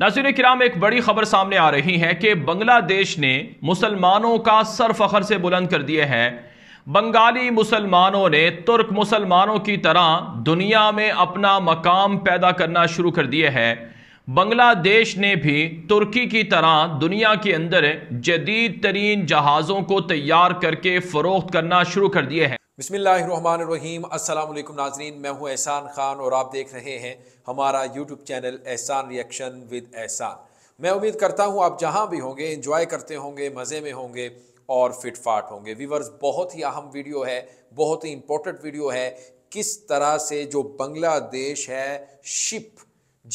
नासिर कराम एक बड़ी खबर सामने आ रही है कि बांग्लादेश ने मुसलमानों का सर फखर से बुलंद कर दिया है बंगाली मुसलमानों ने तुर्क मुसलमानों की तरह दुनिया में अपना मकाम पैदा करना शुरू कर दिया है बांग्लादेश ने भी तुर्की की तरह दुनिया के अंदर जदीद तरीन जहाज़ों को तैयार करके फ़रोख्त करना शुरू कर दिया है बसमीम अल्लाम नाजरीन मैं हूं एहसान ख़ान और आप देख रहे हैं हमारा YouTube channel Ehsan reaction with Ehsan मैं उम्मीद करता हूं आप जहां भी होंगे इंजॉय करते होंगे मज़े में होंगे और फिटफाट होंगे वीवर्स बहुत ही अहम वीडियो है बहुत ही इम्पोर्टेंट वीडियो है किस तरह से जो बांग्लादेश है शिप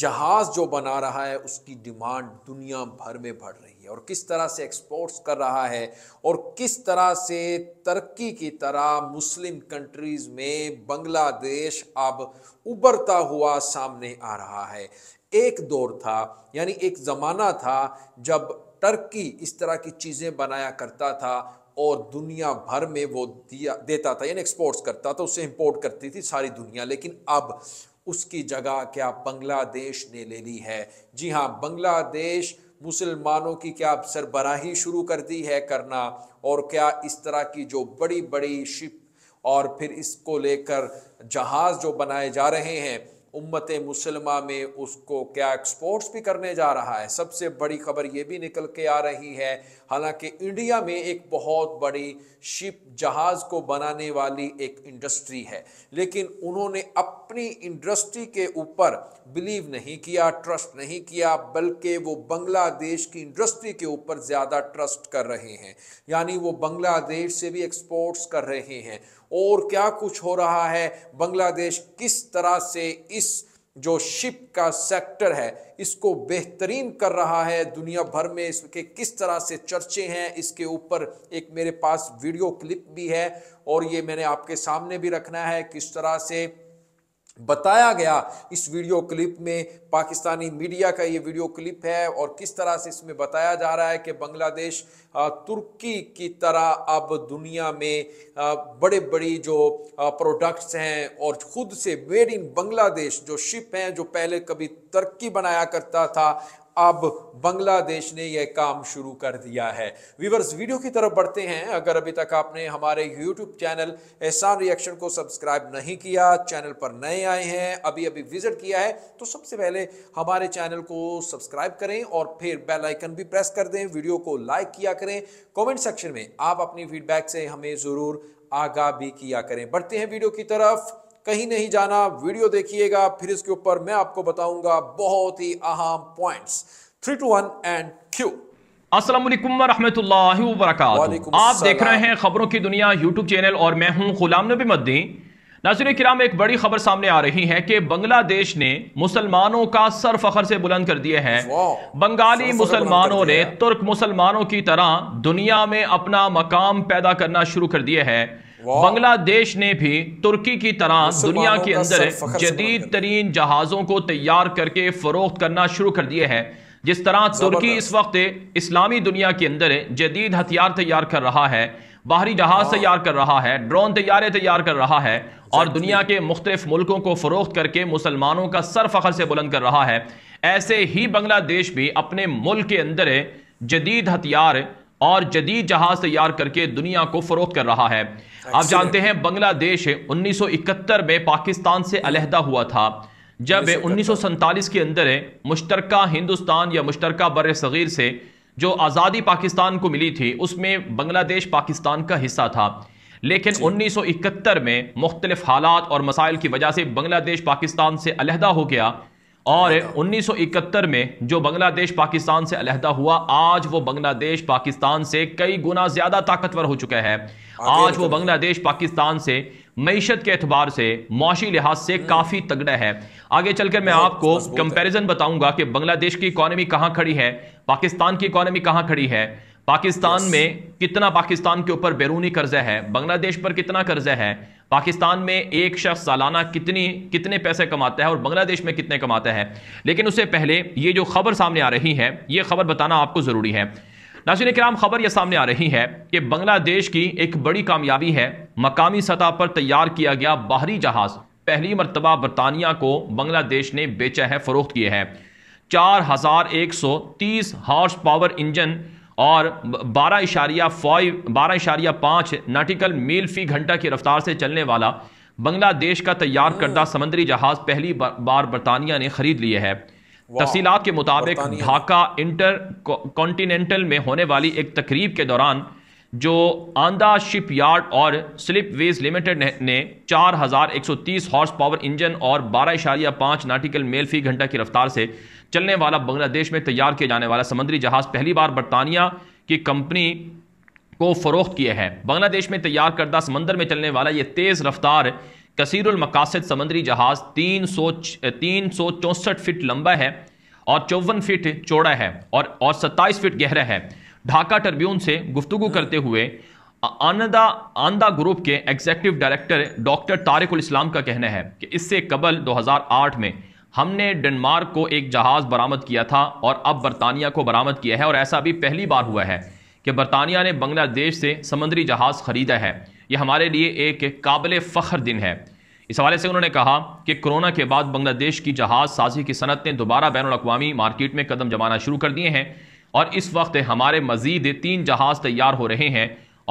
जहाज़ जो बना रहा है उसकी डिमांड दुनिया भर में बढ़ रही है है और किस तरह से एक्सपोर्ट्स कर रहा है और किस तरह से तरक्की की तरह मुस्लिम कंट्रीज़ में बांग्लादेश अब उबरता हुआ सामने आ रहा है एक दौर था यानी एक ज़माना था जब टर्की इस तरह की चीज़ें बनाया करता था और दुनिया भर में वो दिया देता था यानी एक्सपोर्ट्स करता था उसे इंपोर्ट करती थी सारी दुनिया लेकिन अब उसकी जगह क्या बांग्लादेश ने ले ली है जी हाँ बांग्लादेश मुसलमानों की क्या सरबराही शुरू कर दी है करना और क्या इस तरह की जो बड़ी बड़ी शिप और फिर इसको लेकर जहाज़ जो बनाए जा रहे हैं उम्मत मुसलमा में उसको क्या एक्सपोर्ट्स भी करने जा रहा है सबसे बड़ी खबर ये भी निकल के आ रही है हालांकि इंडिया में एक बहुत बड़ी शिप जहाज को बनाने वाली एक इंडस्ट्री है लेकिन उन्होंने अपनी इंडस्ट्री के ऊपर बिलीव नहीं किया ट्रस्ट नहीं किया बल्कि वो बांग्लादेश की इंडस्ट्री के ऊपर ज़्यादा ट्रस्ट कर रहे हैं यानी वो बांग्लादेश से भी एक्सपोर्ट्स कर रहे हैं और क्या कुछ हो रहा है बांग्लादेश किस तरह से इस जो शिप का सेक्टर है इसको बेहतरीन कर रहा है दुनिया भर में इसके किस तरह से चर्चे हैं इसके ऊपर एक मेरे पास वीडियो क्लिप भी है और ये मैंने आपके सामने भी रखना है किस तरह से बताया गया इस वीडियो क्लिप में पाकिस्तानी मीडिया का ये वीडियो क्लिप है और किस तरह से इसमें बताया जा रहा है कि बांग्लादेश तुर्की की तरह अब दुनिया में बड़े बड़ी जो प्रोडक्ट्स हैं और खुद से मेड इन बांग्लादेश जो शिप हैं जो पहले कभी तुर्की बनाया करता था अब बांग्लादेश ने यह काम शुरू कर दिया है व्यूवर्स वीडियो की तरफ बढ़ते हैं अगर अभी तक आपने हमारे यूट्यूब चैनल एहसान रिएक्शन को सब्सक्राइब नहीं किया चैनल पर नए आए हैं अभी अभी विजिट किया है तो सबसे पहले हमारे चैनल को सब्सक्राइब करें और फिर बेल आइकन भी प्रेस कर दें वीडियो को लाइक किया करें कॉमेंट सेक्शन में आप अपनी फीडबैक से हमें ज़रूर आगाह भी किया करें बढ़ते हैं वीडियो की तरफ कहीं नहीं जाना वीडियो देखिएगा फिर इसके ऊपर मैं आपको बताऊंगा बहुत ही अहम points three two one and क्यू आप देख रहे हैं खबरों की दुनिया यूट्यूब चैनल और मैं हूं गुलाम नबी मद्दी नाजिन किराम एक बड़ी खबर सामने आ रही है कि बांग्लादेश ने मुसलमानों का सर फखर से बुलंद कर दिया है बंगाली मुसलमानों ने तुर्क मुसलमानों की तरह दुनिया में अपना मकाम पैदा करना शुरू कर दिया है बांग्लादेश ने भी तुर्की की तरह दुनिया के अंदर जदीद तरीन जहाज़ों को तैयार करके फरोख्त करना शुरू कर दिए है जिस तरह तुर्की इस वक्त इस्लामी दुनिया के अंदर जदीद हथियार तैयार कर रहा है बाहरी जहाज हाँ। तैयार कर रहा है ड्रोन तैयारे तैयार कर रहा है और दुनिया के मुख्तलिफ मुल्कों को फरोख्त करके मुसलमानों का सर फखर से बुलंद कर रहा है ऐसे ही बांग्लादेश भी अपने मुल्क के अंदर जदीद हथियार और जदीद जहाज तैयार करके दुनिया को फरोख कर रहा है आप जानते हैं बांग्लादेश 1971 में पाकिस्तान से अलहदा हुआ था जब उन्नीस के अंदर मुश्तर हिंदुस्तान या मुश्तर बर सग़ीर से जो आज़ादी पाकिस्तान को मिली थी उसमें बांग्लादेश पाकिस्तान का हिस्सा था लेकिन 1971 में मुख्तलिफ हालात और मसाइल की वजह से बांग्लादेश पाकिस्तान से अलहदा हो गया और 1971 में जो बांग्लादेश पाकिस्तान से अलहदा हुआ आज वो बांग्लादेश पाकिस्तान से कई गुना ज्यादा ताकतवर हो चुका है आज वो बांग्लादेश पाकिस्तान से मीशत के अतबार से मौशी लिहाज से हम्म। काफ़ी तगड़ा है आगे चलकर मैं आपको कंपैरिजन बताऊंगा कि बांग्लादेश की इकोनॉमी कहाँ खड़ी है पाकिस्तान की इकोनॉमी कहाँ खड़ी है पाकिस्तान yes. में कितना पाकिस्तान के ऊपर बैरूनी कर्जा है बांग्लादेश पर कितना कर्जा है पाकिस्तान में एक शख्स सालाना कितनी कितने पैसे कमाता है और बांग्लादेश में कितने कमाता है लेकिन उससे पहले ये जो खबर सामने आ रही है ये खबर बताना आपको ज़रूरी है नाजिन कराम खबर यह सामने आ रही है कि बांग्लादेश की एक बड़ी कामयाबी है मकामी सतह पर तैयार किया गया बाहरी जहाज़ पहली मरतबा बरतानिया को बांग्लादेश ने बेचा है फरोख्त किया है चार हज़ार एक सौ तीस हॉर्स पावर इंजन और बारह इशारिया फॉय बारह इशारिया पाँच नाटिकल मील फी घंटा की रफ्तार से चलने वाला बांग्लादेश का तैयार करदा समंदरी जहाज़ पहली बार बरतानिया ने खरीद लिए है तफसीत के मुताबिक ढाका इंटर कॉन्टीनेंटल में होने वाली एक तकरीब के दौरान जो आंदा शिप यार्ड और स्लिप वेज लिमिटेड ने 4,130 हॉर्स पावर इंजन और बारह इशारिया पाँच नाटिकल मेल फी घंटा की रफ्तार से चलने वाला बांग्लादेश में तैयार किया जाने वाला समुद्री जहाज़ पहली बार बरतानिया की कंपनी को फ़रोख्त किया है बांग्लादेश में तैयार करदा समंदर में चलने वाला ये तेज़ रफ्तार कसरमकासद समंदरी जहाज़ तीन सौ तीन सौ चौंसठ फिट लंबा है और चौवन फिट चौड़ा है और और सत्ताईस फिट गहरा है ढाका ट्रिब्यून से गुफ्तु करते हुए आनंदा आंदा ग्रुप के executive director doctor ul Islam का कहना है कि इससे कबल 2008 में हमने डेनमार्क को एक जहाज़ बरामद किया था और अब बरतानिया को बरामद किया है और ऐसा भी पहली बार हुआ है कि बरतानिया ने बांग्लादेश से समंदरी जहाज़ ख़रीदा है यह हमारे लिए एक काबिल फ़ख्र दिन है इस हवाले से उन्होंने कहा कि कोरोना के बाद बांग्लादेश की जहाज़ साजी की सनत ने दोबारा बैन अवी मार्केट में कदम जमाना शुरू कर दिए हैं और इस वक्त हमारे मजीद तीन जहाज़ तैयार हो रहे हैं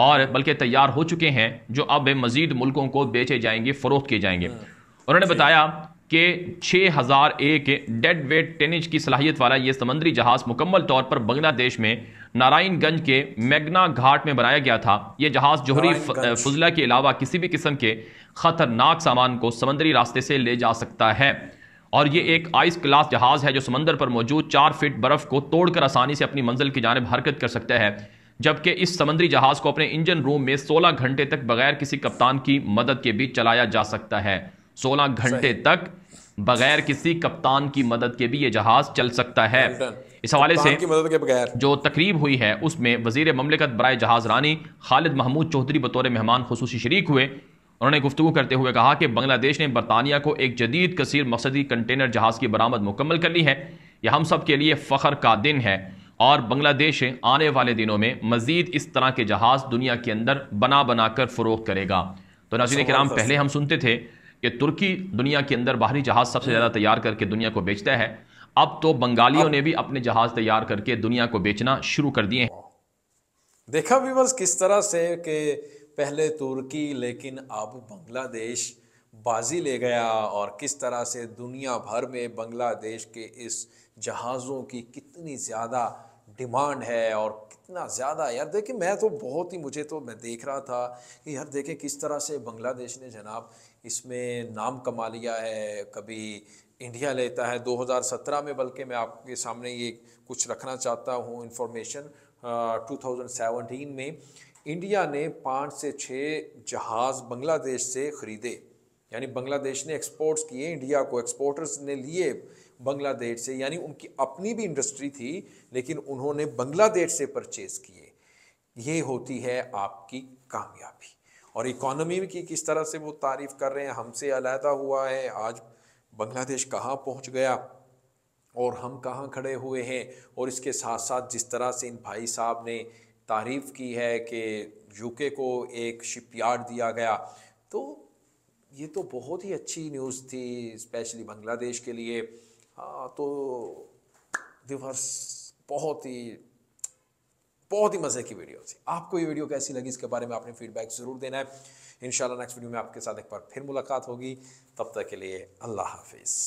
और बल्कि तैयार हो चुके हैं जो अब मजीद मुल्कों को बेचे जाएंगे फ़रोख्त किए जाएंगे हाँ। उन्होंने बताया कि छः हज़ार एक डेड वेट टेनिज की सलाहियत वाला ये समंदरी जहाज़ मुकम्मल तौर पर बांग्लादेश में नारायणगंज के मैगना घाट में बनाया गया था यह जहाज़ जोहरी फजला के अलावा किसी भी किस्म के ख़तरनाक सामान को समंदरी रास्ते से ले जा सकता है और ये एक आइस क्लास जहाज़ है जो समंदर पर मौजूद चार फिट बर्फ़ को तोड़कर आसानी से अपनी मंजिल की जानब हरकत कर सकता है जबकि इस समंदरी जहाज़ को अपने इंजन रूम में 16 घंटे तक बगैर किसी कप्तान की मदद के भी चलाया जा सकता है 16 घंटे तक बगैर किसी कप्तान की मदद के भी ये जहाज़ चल सकता है इस हवाले से की मदद के बगैर जो तकरीब हुई है उसमें वजीर ममलिकत बरए जहाज रानी खालिद महमूद चौधरी बतौर मेहमान खसूसी शरीक हुए उन्होंने गुफ्तु करते हुए कहा कि बांग्लादेश ने बरतानिया को एक जदीद कसर मकसदी कंटेनर जहाज़ की बरामद मुकम्मल कर ली है यह हम सब के लिए फ़खर का दिन है और बांग्लादेश आने वाले दिनों में मज़ीद इस तरह के जहाज़ दुनिया के अंदर बना बना कर फ़रोग करेगा तो नाजीन कराम पहले हम सुनते थे कि तुर्की दुनिया के अंदर बाहरी जहाज़ सबसे ज़्यादा तैयार करके दुनिया को बेचता है अब तो बंगालियों ने भी अपने जहाज़ तैयार करके दुनिया को बेचना शुरू कर दिए हैं देखा भी बस किस तरह से कि पहले तुर्की लेकिन अब बांग्लादेश बाजी ले गया और किस तरह से दुनिया भर में बांग्लादेश के इस जहाज़ों की कितनी ज़्यादा डिमांड है और कितना ज़्यादा यार देखिए मैं तो बहुत ही मुझे तो मैं देख रहा था कि यार देखें किस तरह से बांग्लादेश ने जनाब इसमें नाम कमा लिया है कभी इंडिया लेता है 2017 में बल्कि मैं आपके सामने ये कुछ रखना चाहता हूँ इंफॉर्मेशन टू में इंडिया ने पाँच से छः जहाज़ बांग्लादेश से ख़रीदे यानी बांग्लादेश ने एक्सपोर्ट्स किए इंडिया को एक्सपोर्टर्स ने लिए बांग्लादेश से यानी उनकी अपनी भी इंडस्ट्री थी लेकिन उन्होंने बांग्लादेश से परचेज किए ये होती है आपकी कामयाबी और इकोनॉमी की किस तरह से वो तारीफ़ कर रहे हैं हमसे अलहदा हुआ है आज बांग्लादेश कहाँ पहुँच गया और हम कहाँ खड़े हुए हैं और इसके साथ साथ जिस तरह से इन भाई साहब ने तारीफ़ की है कि यूके को एक शिपयार्ड दिया गया तो ये तो बहुत ही अच्छी न्यूज़ थी स्पेशली बांग्लादेश के लिए हाँ तो दिवस बहुत ही बहुत ही मज़े की वीडियो थी आपको ये वीडियो कैसी लगी इसके बारे में आपने फीडबैक ज़रूर देना है इन नेक्स्ट वीडियो में आपके साथ एक बार फिर मुलाकात होगी तब तक के लिए अल्लाह हाफिज़